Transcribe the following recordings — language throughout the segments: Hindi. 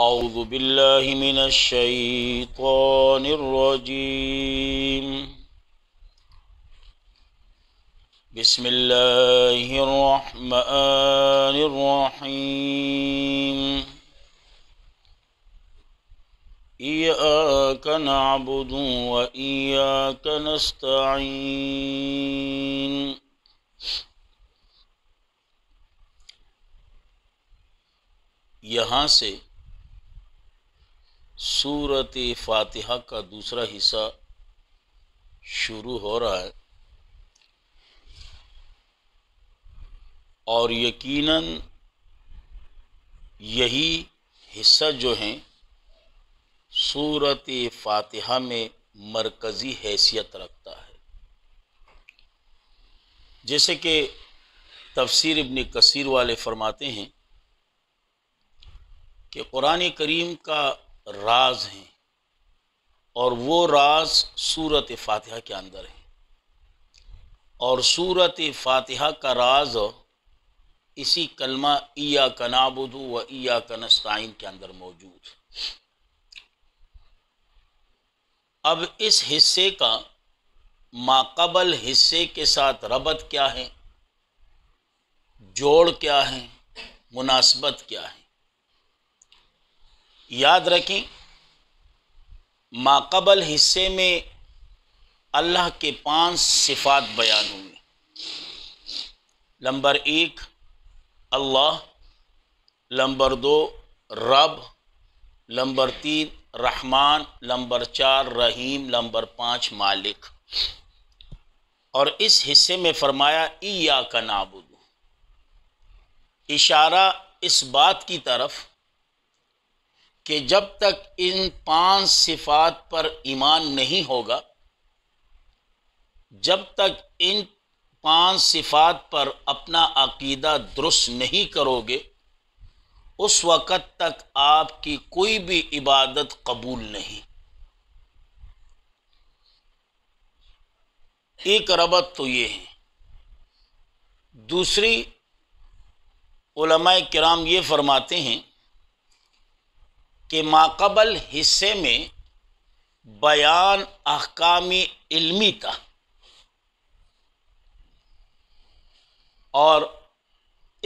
أعوذ بالله من الشيطان الرجيم بسم الله الرحمن الرحيم إياك نعبد وإياك نستعين یہاں سے सूरत फातिहा का दूसरा हिस्सा शुरू हो रहा है और यकीनन यही हिस्सा जो हैं सूरत फातिहा में मरकज़ी हैसियत रखता है जैसे कि तफसीर इबन कसीर वाले फरमाते हैं कि कुरान करीम का राज हैं और वो राज सूरत फातिहा के अंदर है और सूरत फातिहा का राज इसी कलमा ईया कनाबुदू व ईया कनस्ताइन के अंदर मौजूद अब इस हिस्से का माकबल हिस्से के साथ रबत क्या है जोड़ क्या है मुनासबत क्या है याद रखें माकबल हिस्से में अल्लाह के पांच सिफात बयान हुए नंबर एक अल्लाह नंबर दो रब नंबर तीन रहमान नंबर चार रहीम नंबर पाँच मालिक और इस हिस्से में फरमाया ईया का नाबुद इशारा इस बात की तरफ़ कि जब तक इन पांच सिफात पर ईमान नहीं होगा जब तक इन पांच सिफात पर अपना अकीदा दुरुस्त नहीं करोगे उस वक़्त तक आपकी कोई भी इबादत कबूल नहीं एक रबत तो ये है दूसरी कराम ये फरमाते हैं के माकबल हिस्से में बयान अहकामी इल्मी का और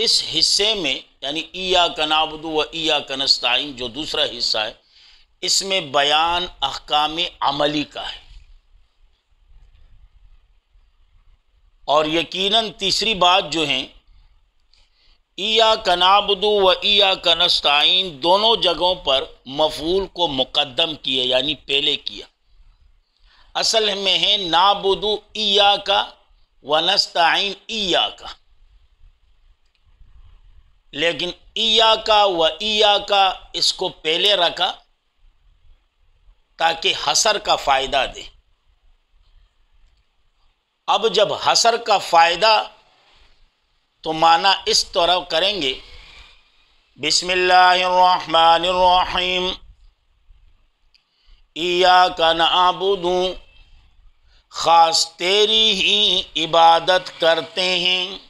इस हिस्से में यानी ईया कनाबदू व ईया कनस्ताइन जो दूसरा हिस्सा है इसमें बयान अहकाम अमली का है और यकीनन तीसरी बात जो है ईया कनाबदू व ईया कनस्ताइन दोनों जगहों पर मफूल को मुकदम किए यानी पहले किया असल में है नाबुदू ईया का व नस्ताइन ईया का लेकिन ईया का व ईया का इसको पहले रखा ताकि हसर का फ़ायदा दे अब जब हसर का फ़ायदा तो माना इस तरह करेंगे बिसमीम ईया का नाबुदू ख़ास तेरी ही इबादत करते हैं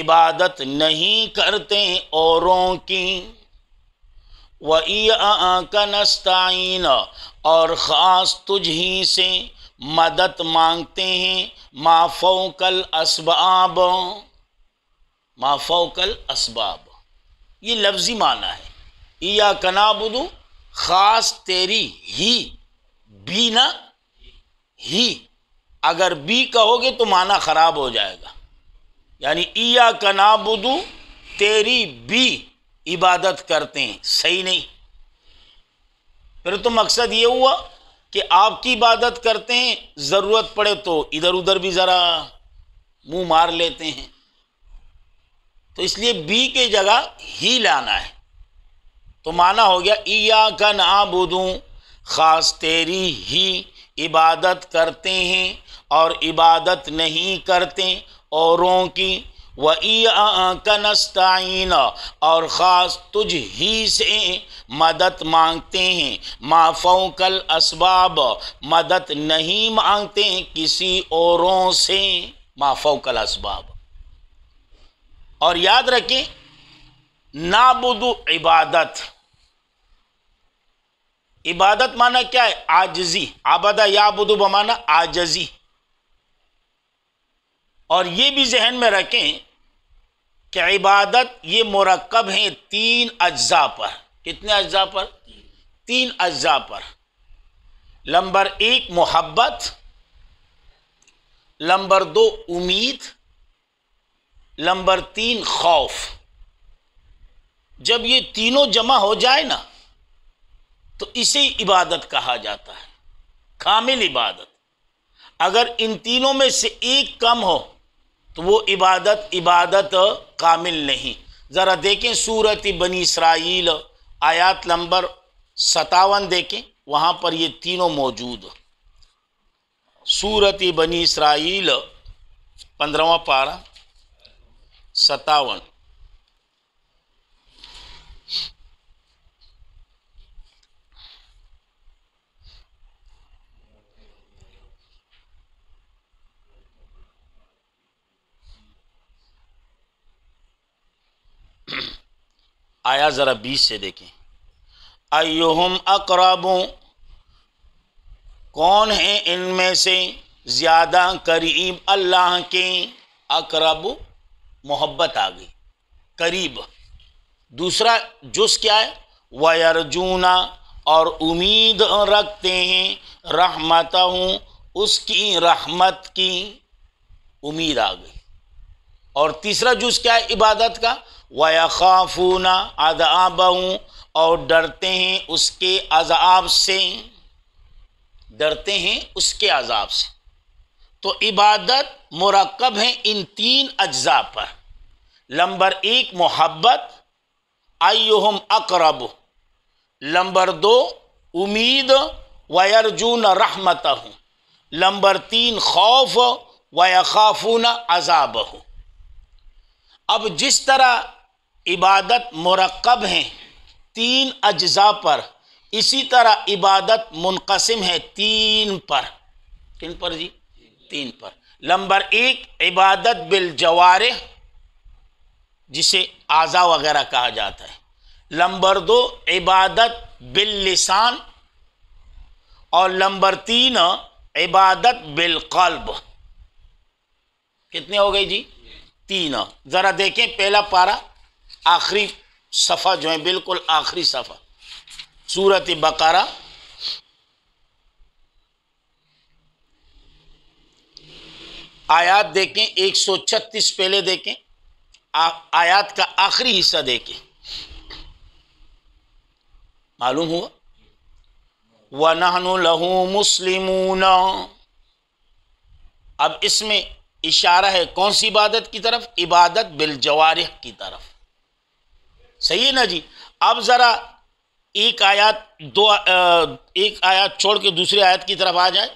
इबादत नहीं करते औरों की व का नस्ताइन और ख़ास तुझ ही से मदद मांगते हैं माफ़ो कल असबाब माफोकल इसबाब ये लफ्ज़ी माना है या कनाबुदू ख़ास तेरी ही बीना ही अगर बी कहोगे तो माना ख़राब हो जाएगा यानी ईया कनाबुदू तेरी बी इबादत करते हैं सही नहीं फिर तो मकसद ये हुआ कि आपकी इबादत करते हैं ज़रूरत पड़े तो इधर उधर भी ज़रा मुंह मार लेते हैं तो इसलिए बी के जगह ही लाना है तो माना हो गया ईया का नाबूदूँ ख़ास तेरी ही इबादत करते हैं और इबादत नहीं करते औरों की व कनस्ताइन और ख़ास तुझ ही से मदद मांगते हैं माफ़ों कल इसबाब मदद नहीं मांगते किसी औरों से माफ़ों कल इसबाब और याद रखें नाबुदु इबादत इबादत माना क्या है आजजी आबादा याबुदु बमाना आजजी और ये भी जहन में रखें कि इबादत ये मरकब है तीन अज्जा पर कितने अज्जा पर तीन अज्जा पर नंबर एक मोहब्बत नंबर दो उम्मीद नंबर तीन खौफ जब ये तीनों जमा हो जाए ना तो इसे इबादत कहा जाता है कामिल इबादत अगर इन तीनों में से एक कम हो तो वो इबादत इबादत कामिल नहीं ज़रा देखें सूरत बनी इसराइल आयात नंबर सतावन देखें वहाँ पर ये तीनों मौजूद सूरत बनी इसराइल पंद्रवा पारा सत्तावन आया ज़रा बीस से देखें अयोहम अकरबों कौन है इनमें से ज़्यादा करीब अल्लाह के अकराबू मोहब्बत आ गई करीब दूसरा जुस क्या है वयरजूना और उम्मीद रखते हैं रहमत उसकी रहमत की उम्मीद आ गई और तीसरा जुस क्या है इबादत का वाफूना खाफूना अदाब और डरते हैं उसके अजाब से डरते हैं उसके अजाब से तो इबादत मरकब है इन तीन अज्जा पर नंबर एक मोहब्बत आयोहम अकरब नंबर दो उम्मीद अर्जुन रहमत हूँ नंबर तीन खौफ वखाफून अजाब हो अब जिस तरह इबादत मरकब हैं तीन अज्जा पर इसी तरह इबादत मुनकसम है तीन पर किन पर जी तीन पर नंबर एक इबादत बिल जवार जिसे आज़ा वगैरह कहा जाता है नंबर दो इबादत बिल लिसान और नंबर तीन इबादत बिल कल्ब कितने हो गए जी तीन ज़रा देखें पहला पारा आखिरी सफ़ा जो है बिल्कुल आखिरी सफ़ा सूरत बकारा आयात देखें 136 पहले देखें आयात का आखिरी हिस्सा देखें मालूम हुआ व नहनु लहू मुस्लिमून अब इसमें इशारा है कौन सी इबादत की तरफ इबादत बिलजवारह की तरफ सही है ना जी अब ज़रा एक आयात दो एक आयात छोड़ के दूसरे आयत की तरफ आ जाए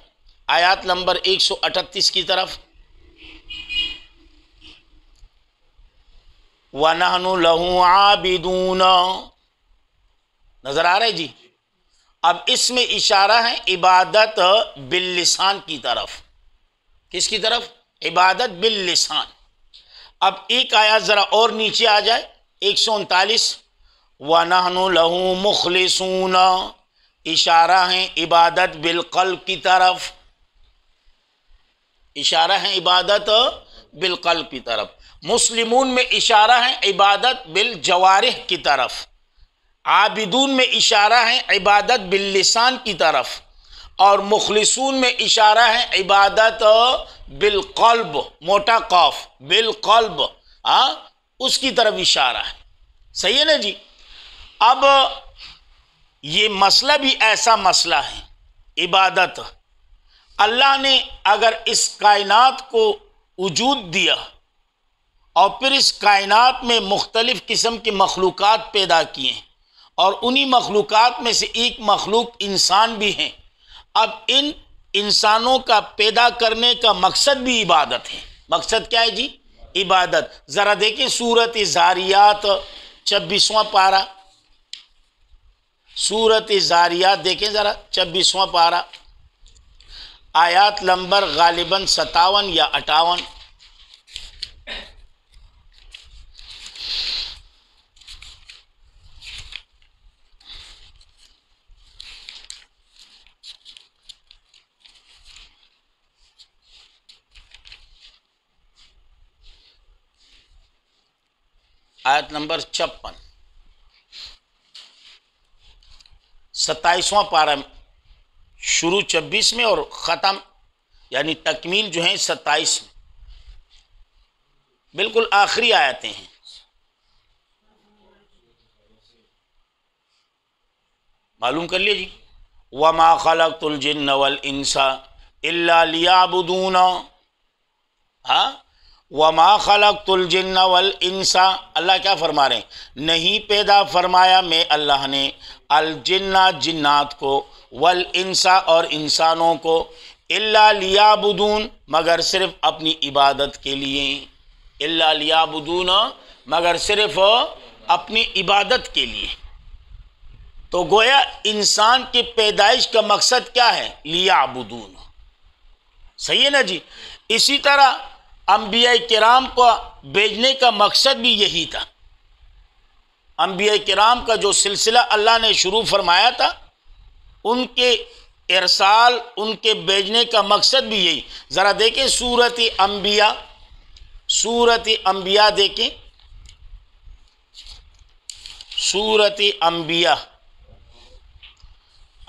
आयात नंबर 138 की तरफ व नहनु लहू आबिदून नज़र आ रहे जी अब इसमें इशारा है इबादत बिल्लिसान की तरफ किसकी तरफ इबादत बिल्लिसान अब एक आया ज़रा और नीचे आ जाए एक सौ उनतालीस व नहनु लहू मुखलिसून इशारा है इबादत बिलकल की तरफ इशारा है इबादत बिलकल की तरफ मुस्लिमून में इशारा है इबादत बिल जवारह की तरफ आबिदून में इशारा है इबादत बिल्लिसान की तरफ और मुखलसून में इशारा है इबादत बिलकल्ब मोटा कौफ बिलकल्ब हाँ उसकी तरफ इशारा है सही है ना जी अब ये मसला भी ऐसा मसला है इबादत अल्लाह ने अगर इस कायनात को वजूद दिया और फिर इस कायनात में मुख्तलिफ़ किस्म के मखलूक पैदा किए और उन्हीं मखलूक में से एक मखलूक इंसान भी हैं अब इन इंसानों का पैदा करने का मकसद भी इबादत है मकसद क्या है जी इबादत ज़रा देखें सूरत ज़ारियात छब्बीसवां पारा सूरत ज़ारियात देखें ज़रा छब्बीसवां पारा आयात नंबर गालिबा सतावन या अठावन आयत नंबर छप्पन सत्ताईसवां पारा शुरू छब्बीस में और ख़त्म यानी तकमील जो है सत्ताईस में बिल्कुल आखिरी आयतें हैं मालूम कर लीजिए वमा खलक तुलजिन नवल इंसा अल्लाबून हाँ वमा खलक तुलजिन वल इंसा अल्लाह क्या फरमा रहे हैं नहीं पैदा फरमाया मैं अल्लाह ने अलजिन्ना जिन्नात को वल इंसा और इंसानों को इल्ला बुदून मगर सिर्फ अपनी इबादत के लिए इल्ला बुदून मगर सिर्फ अपनी इबादत के लिए तो गोया इंसान की पैदाइश का मकसद क्या है लियाबुदून सही है ना जी इसी तरह अम्बिया कराम को भेजने का मकसद भी यही था अम्बिया कराम का जो सिलसिला अल्लाह ने शुरू फरमाया था उनके इरसाल उनके भेजने का मकसद भी यही ज़रा देखें सूरत अम्बिया सूरत अम्बिया देखें सूरत अम्बिया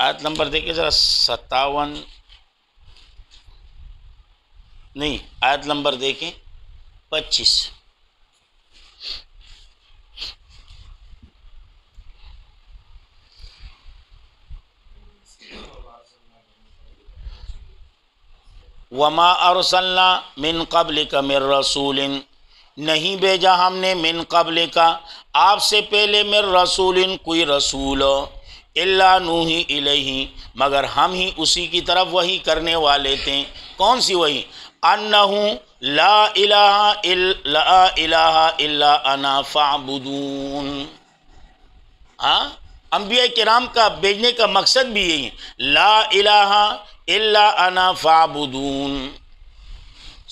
आयत नंबर देखें ज़रा सत्तावन नहीं आयत नंबर देखें पच्चीस वमा अरसल्ला मिन कबल का मेर रसूल नहीं भेजा हमने मिन कबल का आपसे पहले मेर रसूल कोई रसूल इल्ला नूही ही मगर हम ही उसी की तरफ वही करने वाले थे कौन सी वही अन्नहू ला इलाहा इल्ला इलाहा इल्ला अना फ़ाबुदून हाँ अम्बिया कराम का भेजने का मकसद भी यही है ला इलाहा इल्ला अना फ़ाबुदून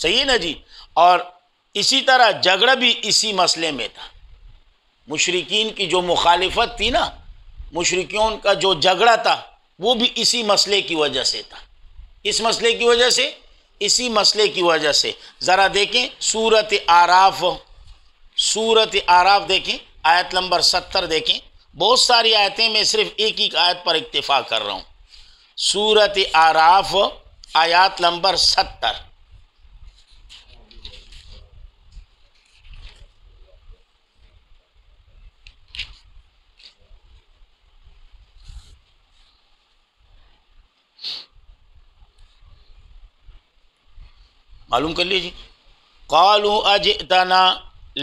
सही है ना जी और इसी तरह झगड़ा भी इसी मसले में था मुशरकिन की जो मुखालफत थी ना मुशरकियों का जो झगड़ा था वो भी इसी मसले की वजह से था इस मसले की वजह से इसी मसले की वजह से ज़रा देखें सूरत आराफ सूरत आराफ देखें आयत नंबर सत्तर देखें बहुत सारी आयतें मैं सिर्फ एक ही आयत पर इतफ़ा कर रहा हूँ सूरत आराफ आयत नंबर सत्तर मालूम कर लीजिए कालू अज तना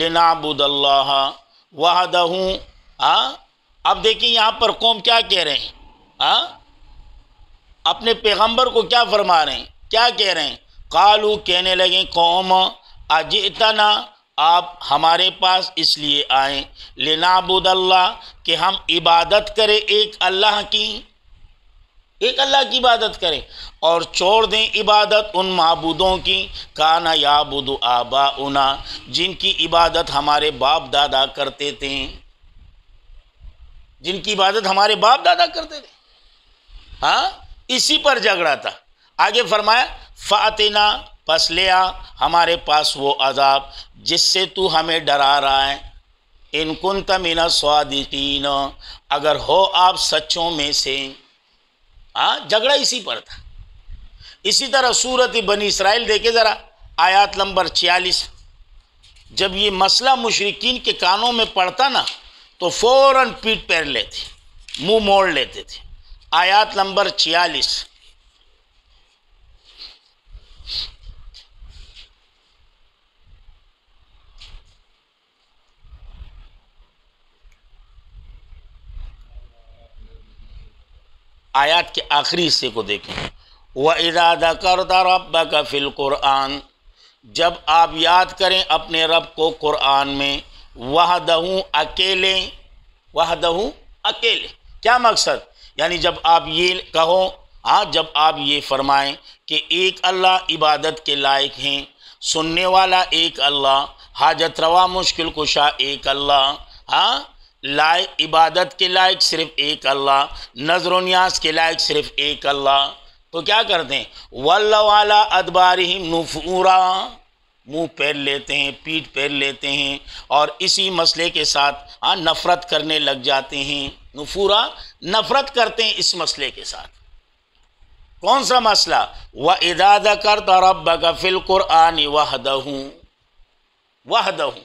लिनाबुदल्ला वाह दहू हाँ अब देखिए यहाँ पर कौम क्या कह रहे हैं हाँ अपने पैगंबर को क्या फरमा रहे हैं क्या कह रहे हैं कालू कहने लगे कौम अज तना आप हमारे पास इसलिए आए लिनाबुदल्ला कि हम इबादत करें एक अल्लाह की एक अल्लाह की इबादत करें और छोड़ दें इबादत उन महबूदों की काना याबुद आबा उना जिनकी इबादत हमारे बाप दादा करते थे जिनकी इबादत हमारे बाप दादा करते थे हाँ इसी पर झगड़ा था आगे फरमाया फातिना पस ले आ हमारे पास वो अजाब जिससे तू हमें डरा रहा है इनकुन तमिना स्वादिकीन अगर हो आप सच्चों में से हाँ झगड़ा इसी पर था इसी तरह सूरत बनी इसराइल देखे ज़रा आयात नंबर छियालीस जब ये मसला मुशरकिन के कानों में पड़ता ना तो फ़ौर पीठ पैर लेते मुंह मोड़ लेते थे आयात नंबर छियालीस आयात के आखिरी हिस्से को देखें व इरादा करदा रब का फिल क़ुरान जब आप याद करें अपने रब को क़ुरान में वह दहूँ अकेले वह दहूँ अकेले क्या मकसद यानी जब आप ये कहो हाँ जब आप ये फरमाएं कि एक अल्लाह इबादत के लायक हैं सुनने वाला एक अल्लाह हाजत रवा मुश्किल कुशा एक अल्लाह हाँ लायक इबादत के लायक सिर्फ एक अल्लाह नजर न्यास के लायक सिर्फ एक अल्लाह तो क्या करते हैं वल्ला वाला अदबार नफूरा मुँह पैर लेते हैं पीठ पैर लेते हैं और इसी मसले के साथ हाँ नफ़रत करने लग जाते हैं नफूरा नफ़रत करते हैं इस मसले के साथ कौन सा मसला व इदाद कर तो रब वह दहूँ वह दहूँ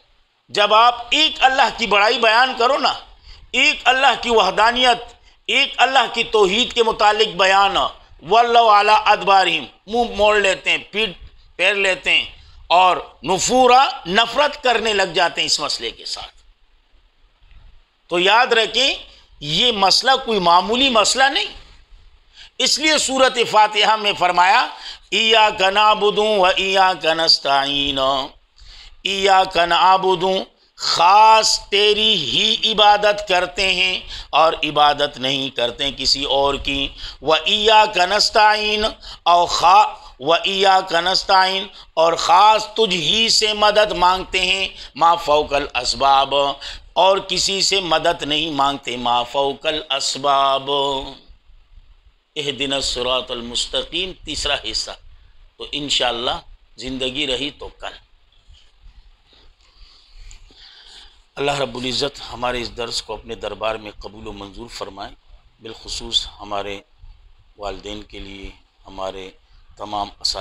जब आप एक अल्लाह की बड़ाई बयान करो ना एक अल्लाह की वहदानियत एक अल्लाह की तोहद के मुतालिक बयान वल्ल वाला अदबारम मुँह मोड़ लेते हैं पीठ पैर लेते हैं और नफूरा नफरत करने लग जाते हैं इस मसले के साथ तो याद रखें ये मसला कोई मामूली मसला नहीं इसलिए सूरत फातिहा में फरमाया ईया कना बुदू व ईया कनस्ताइन ईया कन आबुदूँ ख़ास तेरी ही इबादत करते हैं और इबादत नहीं करते किसी और की व ईया कनस्ताइन और खा व ईया कनस्ताइन और ख़ास तुझ ही से मदद मांगते हैं माँ फ़ौकल असबाब और किसी से मदद नहीं मांगते माँ फ़ौकल असबाब एह दिन सुरातमस्तकीम तीसरा हिस्सा तो इन ज़िंदगी रही तो कल अल्लाह रब्ज़त हमारे इस दर्स को अपने दरबार में कबूल मंजूर फरमाए बिलखसूस हमारे वालदेन के लिए हमारे तमाम इस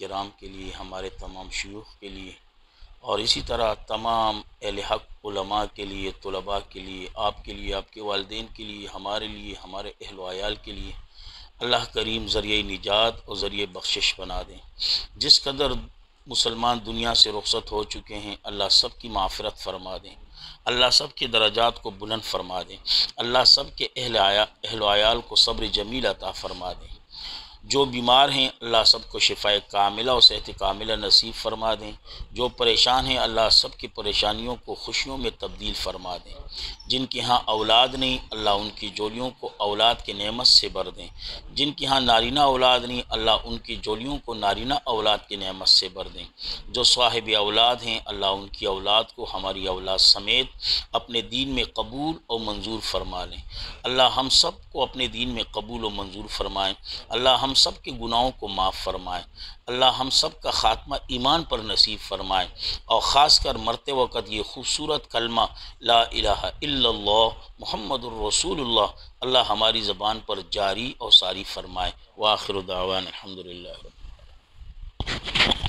कराम के लिए हमारे तमाम शयूख के लिए और इसी तरह तमाम अहल हक़लमा के लिए तलबा के लिए आपके लिए आपके वालदेन के लिए हमारे लिए हमारे अहल आयाल के लिए अल्लाह करीम ज़रिए निजात और ज़रिए बख्शिश बना दें जिस कदर मुसलमान दुनिया से रुखसत हो चुके हैं अल्लाह सब की माफ़रत फरमा दें अल्लाह सब के दराजात को बुलंद फरमा दें अल्लाह सब के अहल आया अहल आयाल को सब्र जमील अता फरमा दें जो बीमार हैं अल्लाह सब को शिफा कामिला और सेहत कामिला नसीब फरमा दें जो परेशान हैं अल्लाह सब की परेशानियों को खुशियों में तब्दील फरमा दें जिनके यहाँ औलाद नहीं अल्लाह उनकी जोलियों को औलाद के नेमत से भर दें जिनके यहाँ नारीना औलाद नहीं अल्लाह उनकी जोलियों को नारीना औलाद के नेमत से भर दें जो साहिब औलाद हैं अल्लाह उनकी औलाद को हमारी औलाद समेत अपने दीन में कबूल और मंजूर फरमा लें अल्लाह हम सब को अपने दीन में कबूल और मंजूर फरमाएँ अल्लाह हम सब के गुनाहों को माफ़ फरमाए अल्लाह हम सब का ख़ात्मा ईमान पर नसीब फ़रमाए और ख़ास कर मरते वक़्त ये खूबसूरत कलमा ला मोहम्मद रसूलुल्लाह अल्लाह हमारी ज़बान पर जारी और सारी फ़रमाए वाखिर दावान अलहमदिल्ला